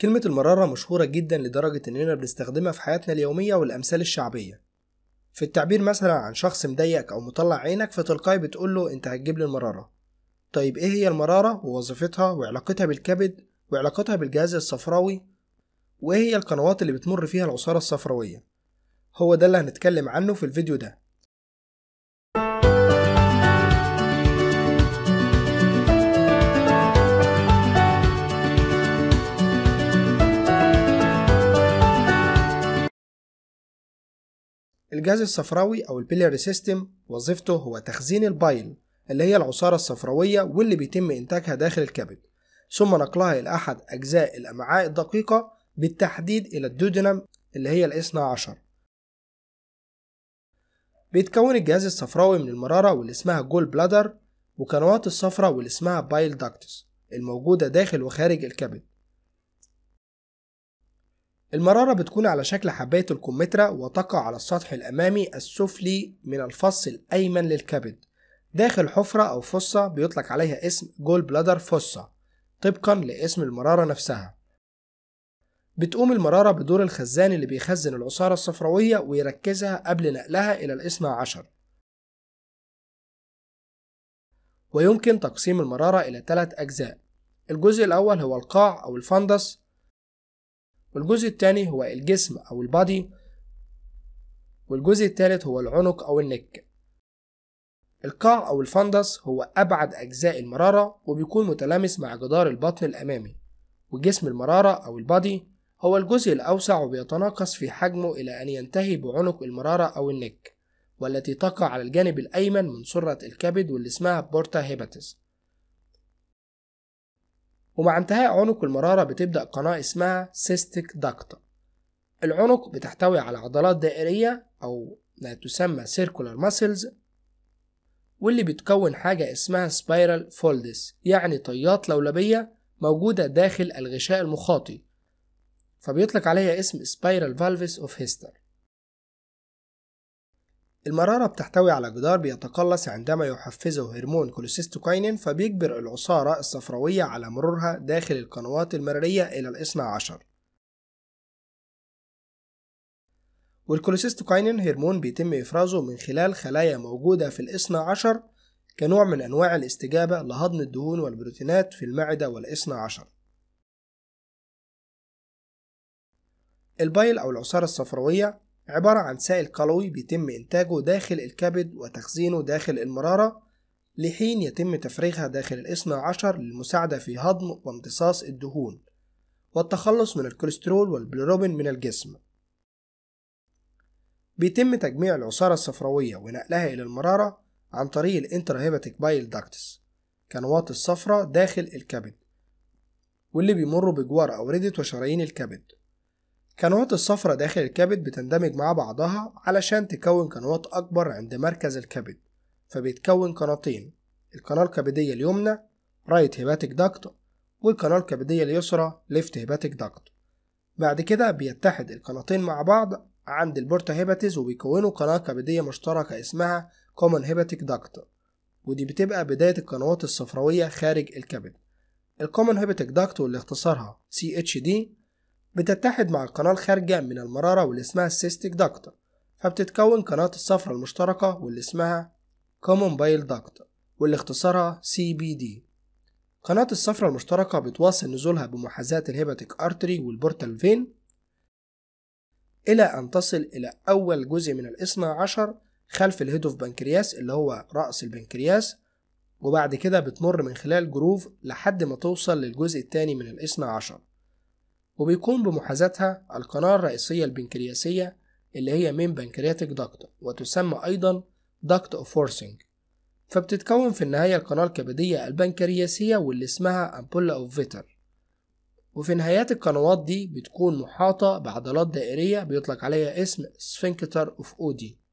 كلمة المرارة مشهورة جدا لدرجة إننا بنستخدمها في حياتنا اليومية والأمثال الشعبية في التعبير مثلا عن شخص مضايقك أو مطلع عينك فتلقائي بتقول له أنت هتجيب لي المرارة طيب إيه هي المرارة ووظيفتها وعلاقتها بالكبد وعلاقتها بالجهاز الصفراوي وإيه هي القنوات اللي بتمر فيها العصارة الصفراوية هو ده اللي هنتكلم عنه في الفيديو ده الجهاز الصفراوي أو البيلير سيستم وظيفته هو تخزين البايل اللي هي العصارة الصفراوية واللي بيتم إنتاجها داخل الكبد ثم نقلها إلى أحد أجزاء الأمعاء الدقيقة بالتحديد إلى الدودنم اللي هي الاثنى عشر بيتكون الجهاز الصفراوي من المرارة واللي اسمها جول بلادر وقنوات الصفراء واللي اسمها بايل داكتس الموجودة داخل وخارج الكبد المرارة بتكون على شكل حباية الكمثرى وتقع على السطح الأمامي السفلي من الفص الأيمن للكبد داخل حفرة أو فصة بيطلق عليها اسم جول بلادر فصة طبقا لاسم المرارة نفسها بتقوم المرارة بدور الخزان اللي بيخزن العصارة الصفراوية ويركزها قبل نقلها إلى الاثنى عشر ويمكن تقسيم المرارة إلى ثلاث أجزاء الجزء الأول هو القاع أو الفندس والجزء الثاني هو الجسم أو البادي والجزء الثالث هو العنق أو النك القاع أو الفندس هو أبعد أجزاء المرارة وبيكون متلامس مع جدار البطن الأمامي وجسم المرارة أو البادي هو الجزء الأوسع وبيتناقص في حجمه إلى أن ينتهي بعنق المرارة أو النك والتي تقع على الجانب الأيمن من سرة الكبد واللي اسمها بورتا هيباتس ومع انتهاء عنق المرارة بتبدأ قناة اسمها سيستيك داكتا العنق بتحتوي على عضلات دائرية أو ما تسمى سيركولار ماسلز واللي بتكون حاجة اسمها سبايرال فولدس يعني طيات لولبية موجودة داخل الغشاء المخاطي فبيطلق عليها اسم سبايرال فالفيس اوف هيستر المرارة بتحتوي على جدار بيتقلص عندما يحفزه هرمون كولوسيستوكاينين فبيجبر العصارة الصفراوية على مرورها داخل القنوات المرارية إلى الاثنى عشر والكولوسيستوكاينين هرمون بيتم إفرازه من خلال خلايا موجودة في الاثنى عشر كنوع من أنواع الاستجابة لهضم الدهون والبروتينات في المعدة والاثنى عشر البايل أو العصارة الصفراوية عبارة عن سائل قلوي بيتم إنتاجه داخل الكبد وتخزينه داخل المرارة لحين يتم تفريغها داخل الاثنى عشر للمساعدة في هضم وامتصاص الدهون والتخلص من الكوليسترول والبلوروبين من الجسم بيتم تجميع العصارة الصفراوية ونقلها إلى المرارة عن طريق الانترهيباتيك بايل داكتس كنوات الصفرة داخل الكبد واللي بيمروا بجوار أوردة وشرايين الكبد قنوات الصفرة داخل الكبد بتندمج مع بعضها علشان تكون قنوات أكبر عند مركز الكبد فبيتكون قناتين القناة الكبدية اليمنى رايت هيباتيك داكت والقناة الكبدية اليسرى ليفت هيباتيك داكت بعد كده بيتحد القناتين مع بعض عند البورتا هيباتيز وبيكونوا قناة كبدية مشتركة اسمها كومن هيباتيك داكت ودي بتبقى بداية القنوات الصفراوية خارج الكبد الكومن هيباتيك داكت واللي اختصارها CHD بتتحد مع القناة الخارجة من المرارة واللي اسمها السيستيك داكتا فبتتكون قناة الصفرة المشتركة واللي اسمها كومون بايل داكتا واللي اختصارها CBD قناة الصفرة المشتركة بتواصل نزولها بمحاذاة الهيباتيك أرتري والبورتال فين إلى أن تصل إلى أول جزء من الاثنى عشر خلف الهيدوف بنكرياس اللي هو رأس البنكرياس وبعد كده بتمر من خلال جروف لحد ما توصل للجزء الثاني من الاثنى عشر وبيقوم بمحاذاتها القناة الرئيسية البنكرياسية اللي هي مين بنكرياتيك داكت وتسمى أيضا داكت أو فورسينج فبتتكون في النهاية القناة الكبدية البنكرياسية واللي اسمها أمبولا أوف فيتر وفي نهايات القنوات دي بتكون محاطة بعضلات دائرية بيطلق عليها اسم سفنكتر أوف أودي